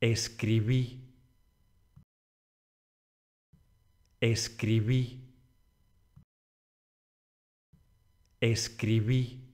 escribí, escribí, escribí.